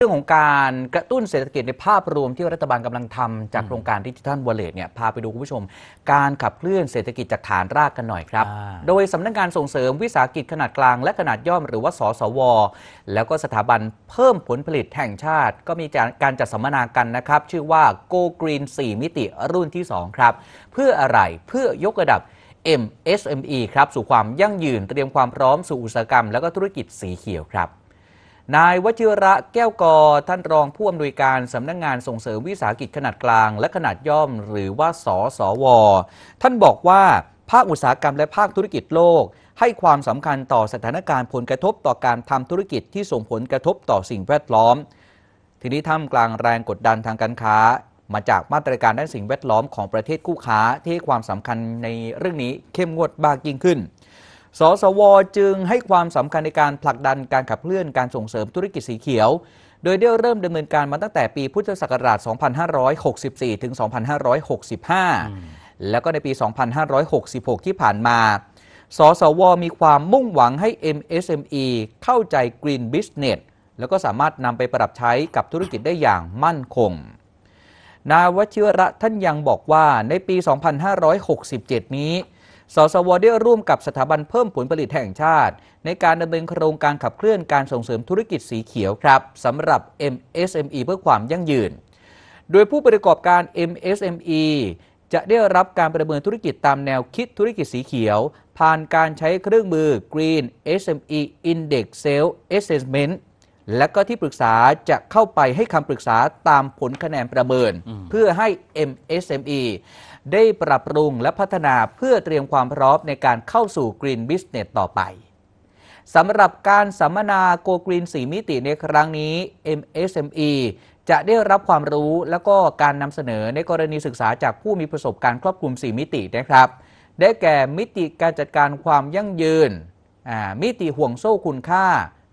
เรื่องของการกระตุ้นเศรษฐกิจในภาพรวมที่รัฐบาลกำลังทำจากโครงการดิจิทัลวอลเล็ตเนี่ยพาไปดูคุณผู้ชม การขับเคลื่อนเศรษฐกิจจากฐานรากกันหน่อยครับ โดยสำนักงานส่งเสริมวิสาหกิจขนาดกลาง และขนาดย่อม หรือว่าสสว แล้วก็สถาบันเพิ่มผลผลิตแห่งชาติ ก็มีการจัดสัมมนากันนะครับ ชื่อว่า Go Green 4มิติรุ่นที่2ครับเพื่ออะไรเพื่อยกระดับ MSME ครับสู่ความยั่งยืนเตรียมความพร้อมสู่อุตสาหกรรมและก็ธุรกิจสีเขียวครับนายวชิระแก้วกอ ท่านรองผู้อำนวยการสำนักงงานส่งเสริมวิสาหกิจขนาดกลาง และขนาดย่อม หรือว่าสอสอวอท่านบอกว่า ภาคอุตสาหกรรมและภาคธุรกิจโลก ให้ความสำคัญต่อสถานการณ์ผลกระทบต่อการทำธุรกิจที่ส่งผลกระทบต่อสิ่งแวดล้อม ทีนี้ท่ามกลางแรงกดดันทางการค้า มาจากมาตรการด้านสิ่งแวดล้อมของประเทศคู่ค้า ที่ให้ความสำคัญในเรื่องนี้เข้มงวดมากยิ่งขึ้นสสว จึงให้ความสำคัญในการผลักดันการขับเคลื่อนการส่งเสริมธุรกิจสีเขียว โดยได้เริ่มดำเนินการมาตั้งแต่ปีพุทธศักราช 2564 ถึง 2565 แล้วก็ในปี 2566 ที่ผ่านมา สสว มีความมุ่งหวังให้ MSME เข้าใจ Green Business แล้วก็สามารถนำไปปรับใช้กับธุรกิจได้อย่างมั่นคง นายวชิระท่านยังบอกว่าในปี 2567 นี้สสวได้ร่วมกับสถาบันเพิ่มผลผลิตแห่งชาติ ในการดำเนินโครงการขับเคลื่อนการส่งเสริมธุรกิจสีเขียวครับสำหรับ MSME เพื่อความยั่งยืน โดยผู้ประกอบการ MSME จะได้รับการประเมินธุรกิจตามแนวคิดธุรกิจสีเขียว ผ่านการใช้เครื่องมือ Green SME Index Sales Assessment และก็ที่ปรึกษาจะเข้าไปให้คำปรึกษาตามผลคะแนนประเมิน เพื่อให้ MSME ได้ปรับปรุงและพัฒนาเพื่อเตรียมความพร้อมในการเข้าสู่ Green Business ต่อไปสำหรับการสัมมนาโกกรีนสีมิติในครั้งนี้ MSME จะได้รับความรู้และก็การนำเสนอในกรณีศึกษาจากผู้มีประสบการณ์ครอบคลุม 4 มิตินะครับ ได้แก่มิติการจัดการความยั่งยืนมิติห่วงโซ่คุณค่า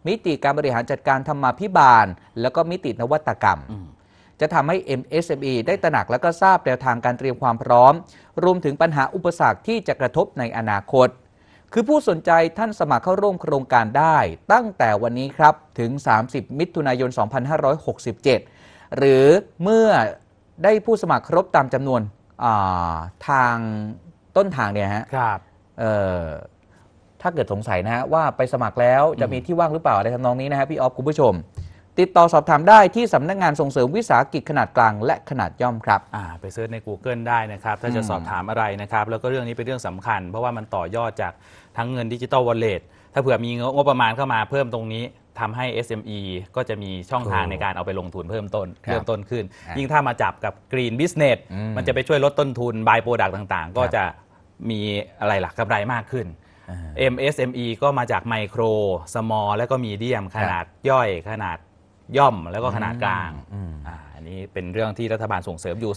มิติการบริหารจัดการธรรมาภิบาล แล้วก็มิตินวัตกรรม จะทำให้ MSME ได้ตระหนักและก็ทราบแนวทางการเตรียมความพร้อม รวมถึงปัญหาอุปสรรคที่จะกระทบในอนาคต คือผู้สนใจท่านสมัครเข้าร่วมโครงการได้ตั้งแต่วันนี้ครับถึง 30 มิถุนายน 2567 หรือเมื่อได้ผู้สมัครครบตามจำนวนทางต้นทางเนี่ยฮะครับถ้าเกิดสงสัยนะฮะ ว่าไปสมัครแล้วจะมีที่ว่างหรือเปล่า อะไรทำนองนี้นะฮะพี่ออฟคุณผู้ชม ติดต่อสอบถามได้ที่สำนักงานส่งเสริมวิสาหกิจขนาดกลาง และขนาดย่อมครับไปเสิร์ชใน Google ได้นะครับ ถ้าจะสอบถามอะไรนะครับแล้วก็เรื่องนี้เป็นเรื่องสำคัญ เพราะว่ามันต่อยอดจากทั้งเงินดิจิตอลวอลเล็ตถ้าเผื่อมีงบประมาณเข้ามาเพิ่มตรงนี้ทำให้ SME ก็จะมีช่องทางในการเอาไปลงทุนเพิ่มต้นเพิ่มต้นขึ้น ยิ่งถ้ามาจับกับ Green Business มมันจะไปช่วยลดต้นทุนบายโปรดักต่างๆ ก็จะมีอะไรหลักกำไรมากขึ้น MSME ก็มาจากไมโครสมอลแล้วก็มีเดียมขนาดย่อย ขนาดย่อมแล้วก็ขนาดกลางอันนี้เป็นเรื่องที่รัฐบาลส่งเสริมอยู่